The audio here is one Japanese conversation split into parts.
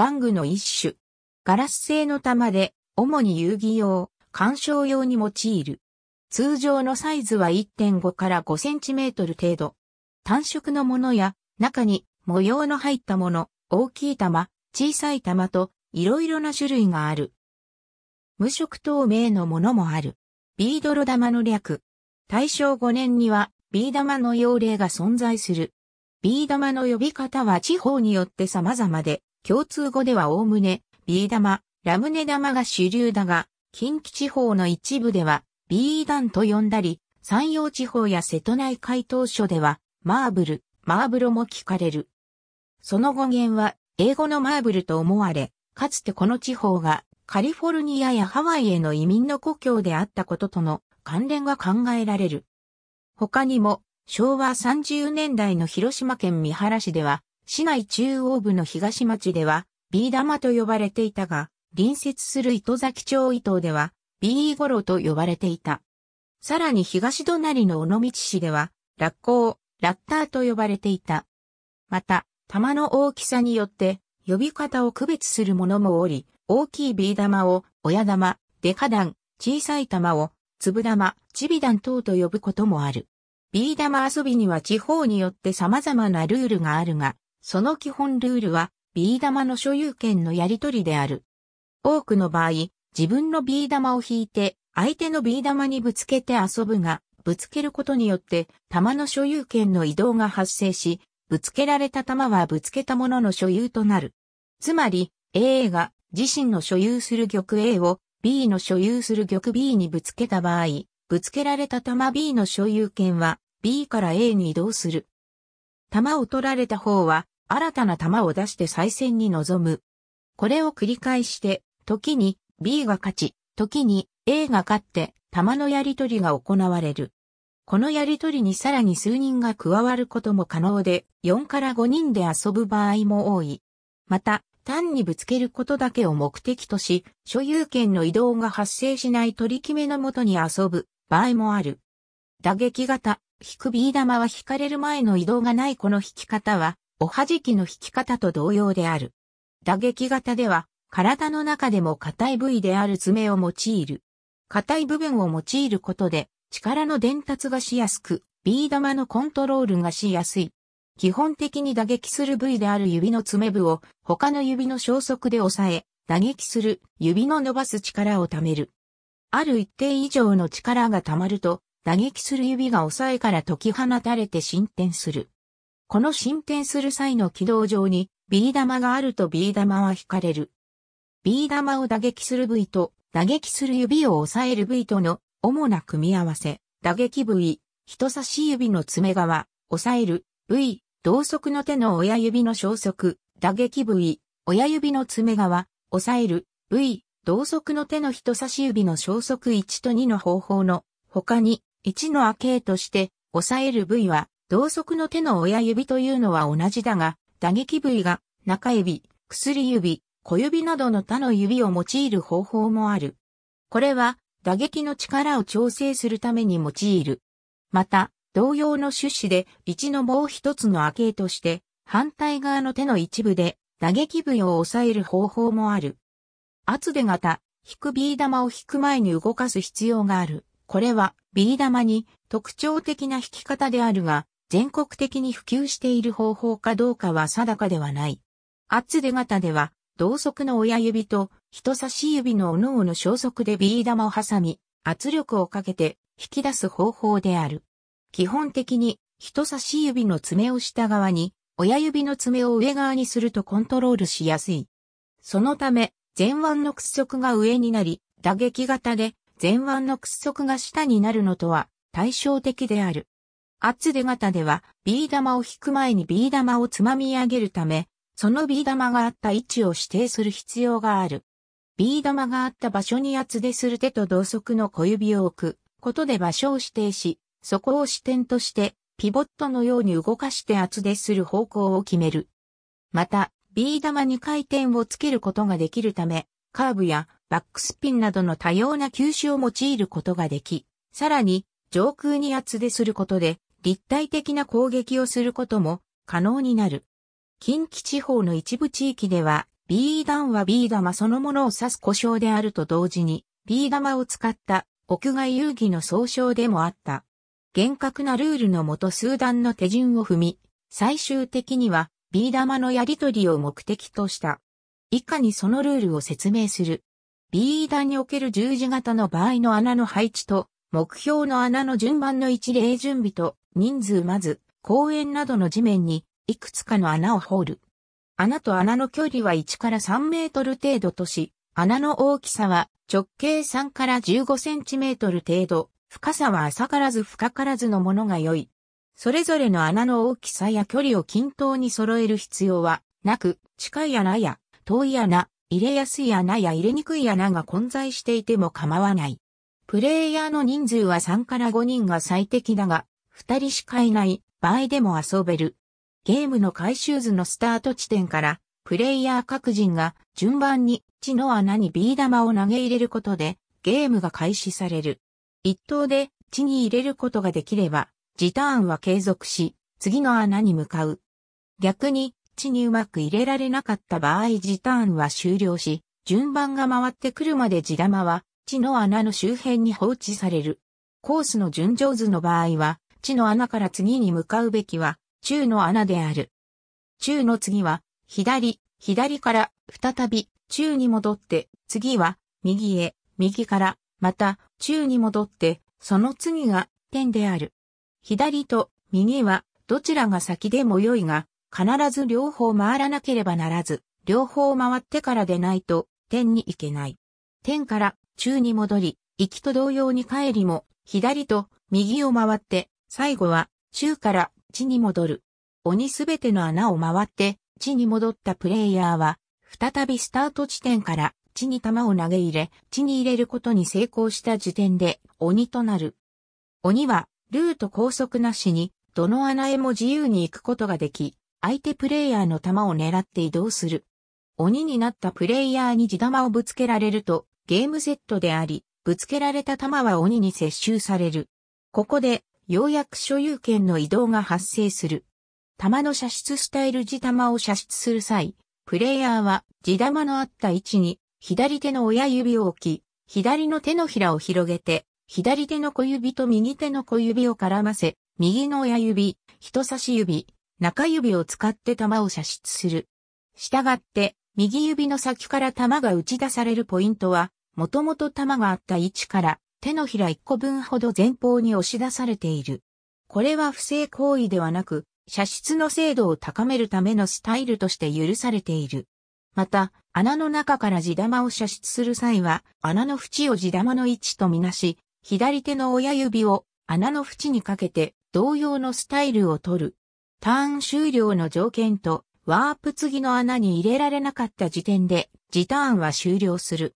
玩具の一種。ガラス製の玉で、主に遊戯用、鑑賞用に用いる。通常のサイズは1.5から5センチメートル程度。単色のものや、中に模様の入ったもの、大きい玉、小さい玉と、いろいろな種類がある。無色透明のものもある。ビードロ玉の略。大正5年には、ビー玉の用例が存在する。ビー玉の呼び方は地方によって様々で、共通語ではおおむね、ビー玉、ラムネ玉が主流だが、近畿地方の一部では、ビーダと呼んだり、山陽地方や瀬戸内海東所では、マーブル、マーブロも聞かれる。その語源は、英語のマーブルと思われ、かつてこの地方が、カリフォルニアやハワイへの移民の故郷であったこととの関連が考えられる。他にも、昭和30年代の広島県三原市では、市内中央部の東町では、ビー玉と呼ばれていたが、隣接する糸崎町伊東では、B 五郎と呼ばれていた。さらに東隣の尾道市では、落光、ラッターと呼ばれていた。また、玉の大きさによって、呼び方を区別するものもおり、大きいビー玉を、親玉、デカ弾、小さい玉を、粒玉、チビ弾等と呼ぶこともある。ビー玉遊びには地方によって様々なルールがあるが、その基本ルールは、ビー玉の所有権のやり取りである。多くの場合、自分のビー玉を引いて、相手のビー玉にぶつけて遊ぶが、ぶつけることによって、玉の所有権の移動が発生し、ぶつけられた玉はぶつけたものの所有となる。つまり、A が自身の所有する玉 A を B の所有する玉 B にぶつけた場合、ぶつけられた玉 B の所有権は B から A に移動する。弾を取られた方は、新たな弾を出して再戦に臨む。これを繰り返して、時に B が勝ち、時に A が勝って、弾のやり取りが行われる。このやり取りにさらに数人が加わることも可能で、4から5人で遊ぶ場合も多い。また、単にぶつけることだけを目的とし、所有権の移動が発生しない取り決めのもとに遊ぶ場合もある。打撃型、引くビー玉は引かれる前の移動がないこの引き方は、おはじきの引き方と同様である。打撃型では、体の中でも硬い部位である爪を用いる。硬い部分を用いることで、力の伝達がしやすく、ビー玉のコントロールがしやすい。基本的に打撃する部位である指の爪部を他の指の消息で抑え、打撃する指の伸ばす力を貯める。ある一定以上の力が貯まると、打撃する指が押さえから解き放たれて進展する。この進展する際の軌道上に、ビー玉があるとビー玉は引かれる。ビー玉を打撃する部位と、打撃する指を押さえる部位との主な組み合わせ、打撃部位、人差し指の爪側、押さえる部位、同側の手の親指の消息、打撃部位、親指の爪側、押さえる部位、同側の手の人差し指の消息1と2の方法の他に、1のアケーとして、抑える部位は、同側の手の親指というのは同じだが、打撃部位が、中指、薬指、小指などの他の指を用いる方法もある。これは、打撃の力を調整するために用いる。また、同様の趣旨で、1のもう一つのアケーとして、反対側の手の一部で、打撃部位を抑える方法もある。厚手型、引くビー玉を引く前に動かす必要がある。これはビー玉に特徴的な弾き方であるが、全国的に普及している方法かどうかは定かではない。厚手型では、同側の親指と人差し指の各々の小側でビー玉を挟み、圧力をかけて引き出す方法である。基本的に人差し指の爪を下側に、親指の爪を上側にするとコントロールしやすい。そのため、前腕の屈辱が上になり、打撃型で前腕の屈足が下になるのとは対照的である。厚手型では、ビー玉を引く前にビー玉をつまみ上げるため、そのビー玉があった位置を指定する必要がある。ビー玉があった場所に厚手する手と同側の小指を置くことで場所を指定し、そこを支点として、ピボットのように動かして厚手する方向を決める。また、ビー玉に回転をつけることができるため、カーブやバックスピンなどの多様な球種を用いることができ、さらに上空に厚出することで立体的な攻撃をすることも可能になる。近畿地方の一部地域では、ビー弾はビー玉そのものを指す故障であると同時に、ビー玉を使った屋外遊戯の総称でもあった。厳格なルールのもと数段の手順を踏み、最終的にはビー玉のやり取りを目的とした。以下にそのルールを説明する。B 板における十字型の場合の穴の配置と、目標の穴の順番の一例準備と、人数まず、公園などの地面に、いくつかの穴を掘る。穴と穴の距離は1から3メートル程度とし、穴の大きさは直径3から15センチメートル程度、深さは浅からず深からずのものが良い。それぞれの穴の大きさや距離を均等に揃える必要はなく、近い穴や遠い穴、入れやすい穴や入れにくい穴が混在していても構わない。プレイヤーの人数は3から5人が最適だが、2人しかいない場合でも遊べる。ゲームの回収図のスタート地点から、プレイヤー各人が順番に地の穴にビー玉を投げ入れることで、ゲームが開始される。一等で地に入れることができれば、時ターンは継続し、次の穴に向かう。逆に、チにうまく入れられなかった場合時ターンは終了し、順番が回ってくるまで地玉は、地の穴の周辺に放置される。コースの順上図の場合は、地の穴から次に向かうべきは、中の穴である。中の次は、左、左から、再び、中に戻って、次は、右へ、右から、また、中に戻って、その次が、点である。左と、右は、どちらが先でも良いが、必ず両方回らなければならず、両方回ってからでないと、天に行けない。天から中に戻り、行きと同様に帰りも、左と右を回って、最後は中から地に戻る。鬼すべての穴を回って、地に戻ったプレイヤーは、再びスタート地点から地に球を投げ入れ、地に入れることに成功した時点で鬼となる。鬼は、ルート高速なしに、どの穴へも自由に行くことができ、相手プレイヤーの弾を狙って移動する。鬼になったプレイヤーに地玉をぶつけられると、ゲームセットであり、ぶつけられた弾は鬼に接収される。ここで、ようやく所有権の移動が発生する。弾の射出スタイル地玉を射出する際、プレイヤーは地玉のあった位置に、左手の親指を置き、左の手のひらを広げて、左手の小指と右手の小指を絡ませ、右の親指、人差し指、中指を使って球を射出する。したがって、右指の先から球が打ち出されるポイントは、もともと球があった位置から手のひら1個分ほど前方に押し出されている。これは不正行為ではなく、射出の精度を高めるためのスタイルとして許されている。また、穴の中から地玉を射出する際は、穴の縁を地玉の位置とみなし、左手の親指を穴の縁にかけて同様のスタイルを取る。ターン終了の条件と、ワープ次の穴に入れられなかった時点で、次ターンは終了する。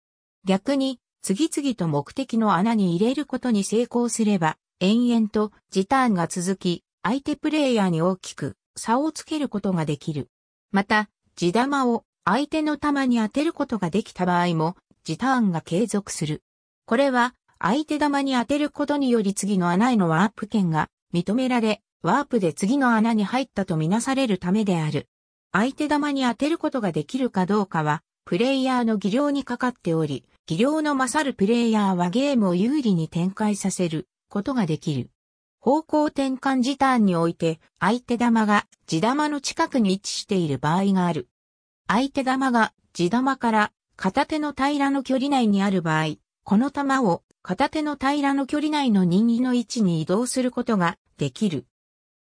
逆に、次々と目的の穴に入れることに成功すれば、延々と次ターンが続き、相手プレイヤーに大きく差をつけることができる。また、地玉を相手の玉に当てることができた場合も、次ターンが継続する。これは、相手玉に当てることにより次の穴へのワープ権が認められ、ワープで次の穴に入ったとみなされるためである。相手玉に当てることができるかどうかは、プレイヤーの技量にかかっており、技量の勝るプレイヤーはゲームを有利に展開させることができる。方向転換時ターンにおいて、相手玉が地玉の近くに位置している場合がある。相手玉が地玉から片手の平らの距離内にある場合、この玉を片手の平らの距離内の人気の位置に移動することができる。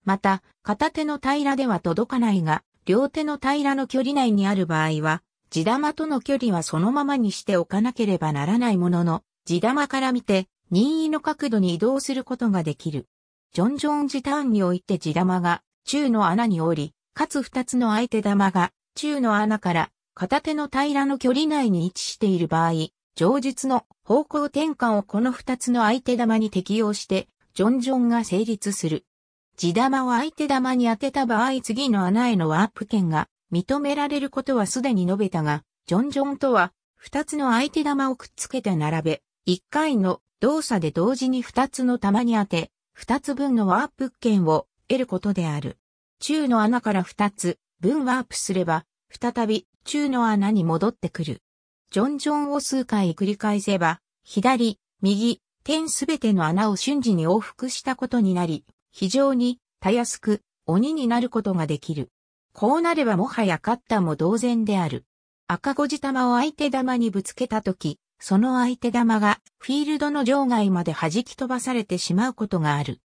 また、片手の平らでは届かないが、両手の平らの距離内にある場合は、地玉との距離はそのままにしておかなければならないものの、地玉から見て、任意の角度に移動することができる。ジョン・ジョンジターンにおいて地玉が中の穴に降り、かつ二つの相手玉が中の穴から片手の平らの距離内に位置している場合、上述の方向転換をこの二つの相手玉に適用して、ジョン・ジョンが成立する。地玉を相手玉に当てた場合次の穴へのワープ権が認められることはすでに述べたが、ジョンジョンとは二つの相手玉をくっつけて並べ、一回の動作で同時に二つの玉に当て、二つ分のワープ権を得ることである。中の穴から二つ分ワープすれば、再び中の穴に戻ってくる。ジョンジョンを数回繰り返せば、左、右、点すべての穴を瞬時に往復したことになり、非常に、たやすく、鬼になることができる。こうなればもはや勝ったも同然である。赤五字玉を相手玉にぶつけたとき、その相手玉がフィールドの場外まで弾き飛ばされてしまうことがある。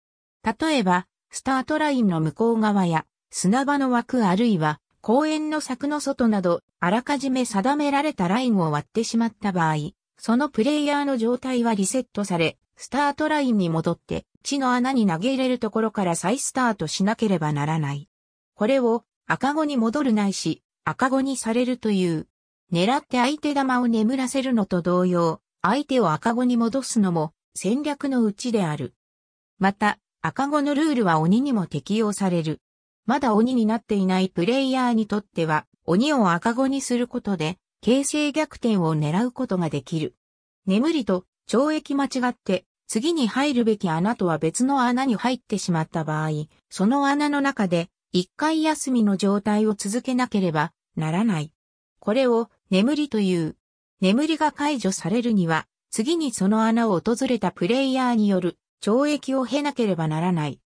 例えば、スタートラインの向こう側や砂場の枠あるいは公園の柵の外など、あらかじめ定められたラインを割ってしまった場合、そのプレイヤーの状態はリセットされ、スタートラインに戻って地の穴に投げ入れるところから再スタートしなければならない。これを赤子に戻るないし、赤子にされるという。狙って相手玉を眠らせるのと同様、相手を赤子に戻すのも戦略のうちである。また、赤子のルールは鬼にも適用される。まだ鬼になっていないプレイヤーにとっては、鬼を赤子にすることで、形勢逆転を狙うことができる。眠りと懲役間違って、次に入るべき穴とは別の穴に入ってしまった場合、その穴の中で一回休みの状態を続けなければならない。これを眠りという。眠りが解除されるには、次にその穴を訪れたプレイヤーによる懲役を経なければならない。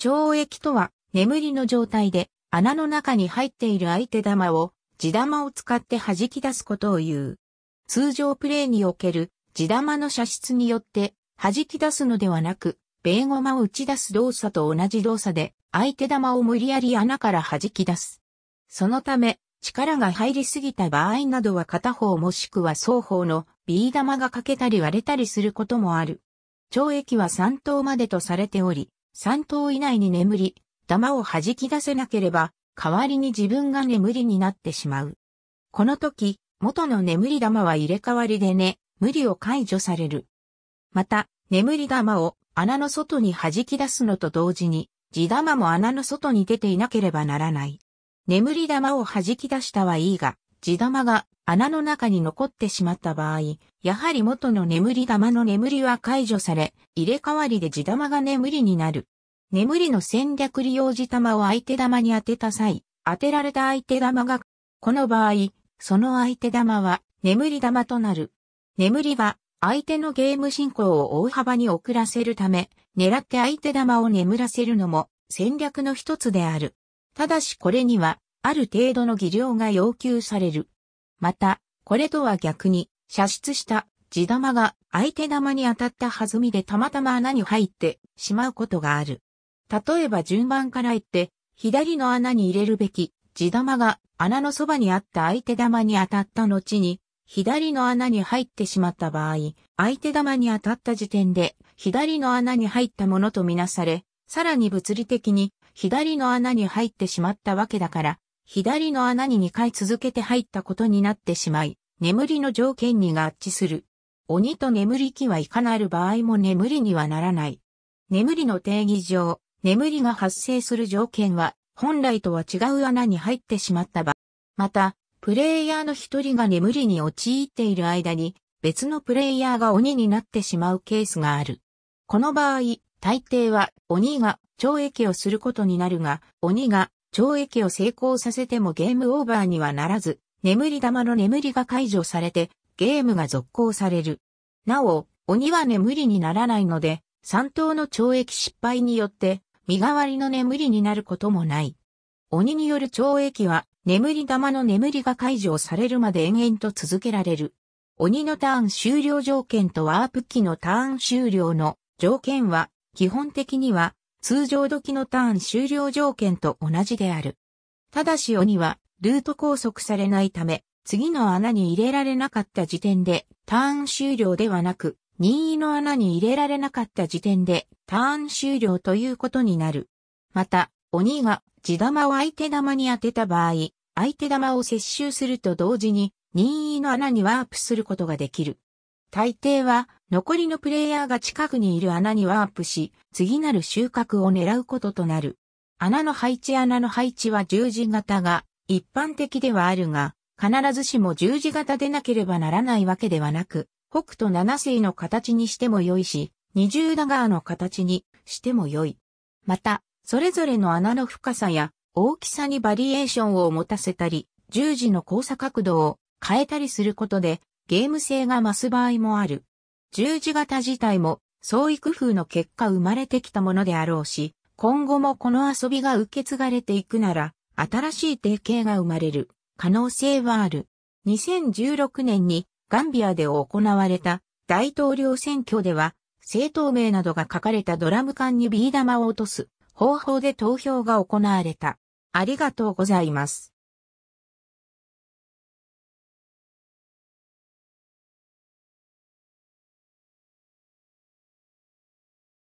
懲役とは、眠りの状態で穴の中に入っている相手玉を、地玉を使って弾き出すことを言う。通常プレイにおける地玉の射出によって弾き出すのではなく、ベーゴマを打ち出す動作と同じ動作で、相手玉を無理やり穴から弾き出す。そのため、力が入りすぎた場合などは片方もしくは双方のビー玉が欠けたり割れたりすることもある。懲役は3等までとされており、3等以内に眠り、玉を弾き出せなければ、代わりに自分が眠りになってしまう。この時、元の眠り玉は入れ替わりでね、無理を解除される。また、眠り玉を穴の外に弾き出すのと同時に、地玉も穴の外に出ていなければならない。眠り玉を弾き出したはいいが、地玉が穴の中に残ってしまった場合、やはり元の眠り玉の眠りは解除され、入れ替わりで地玉が眠りになる。眠りの戦略利用地玉を相手玉に当てた際、当てられた相手玉が、この場合、その相手玉は眠り玉となる。眠りは相手のゲーム進行を大幅に遅らせるため、狙って相手玉を眠らせるのも戦略の一つである。ただしこれには、ある程度の技量が要求される。また、これとは逆に、射出した地玉が相手玉に当たった弾みでたまたま穴に入ってしまうことがある。例えば順番から言って、左の穴に入れるべき地玉が穴のそばにあった相手玉に当たった後に、左の穴に入ってしまった場合、相手玉に当たった時点で、左の穴に入ったものとみなされ、さらに物理的に左の穴に入ってしまったわけだから、左の穴に2回続けて入ったことになってしまい、眠りの条件に合致する。鬼と眠り期はいかなる場合も眠りにはならない。眠りの定義上、眠りが発生する条件は、本来とは違う穴に入ってしまった場合。また、プレイヤーの一人が眠りに陥っている間に、別のプレイヤーが鬼になってしまうケースがある。この場合、大抵は鬼が懲役をすることになるが、鬼が懲役を成功させてもゲームオーバーにはならず、眠り玉の眠りが解除されて、ゲームが続行される。なお、鬼は眠りにならないので、三等の懲役失敗によって、身代わりの眠りになることもない。鬼による懲役は、眠り玉の眠りが解除されるまで延々と続けられる。鬼のターン終了条件とワープ機のターン終了の条件は、基本的には、通常時のターン終了条件と同じである。ただし鬼は、ルート拘束されないため、次の穴に入れられなかった時点で、ターン終了ではなく、任意の穴に入れられなかった時点で、ターン終了ということになる。また、鬼が、地玉を相手玉に当てた場合、相手玉を接収すると同時に任意の穴にワープすることができる。大抵は残りのプレイヤーが近くにいる穴にワープし、次なる収穫を狙うこととなる。穴の配置穴の配置は十字型が一般的ではあるが、必ずしも十字型でなければならないわけではなく、北斗七星の形にしても良いし、二重ダガーの形にしても良い。また、それぞれの穴の深さや大きさにバリエーションを持たせたり、十字の交差角度を変えたりすることでゲーム性が増す場合もある。十字型自体も創意工夫の結果生まれてきたものであろうし、今後もこの遊びが受け継がれていくなら、新しい提携が生まれる可能性はある。2016年にガンビアで行われた大統領選挙では、政党名などが書かれたドラム缶にビー玉を落とす方法で投票が行われた。ありがとうございます。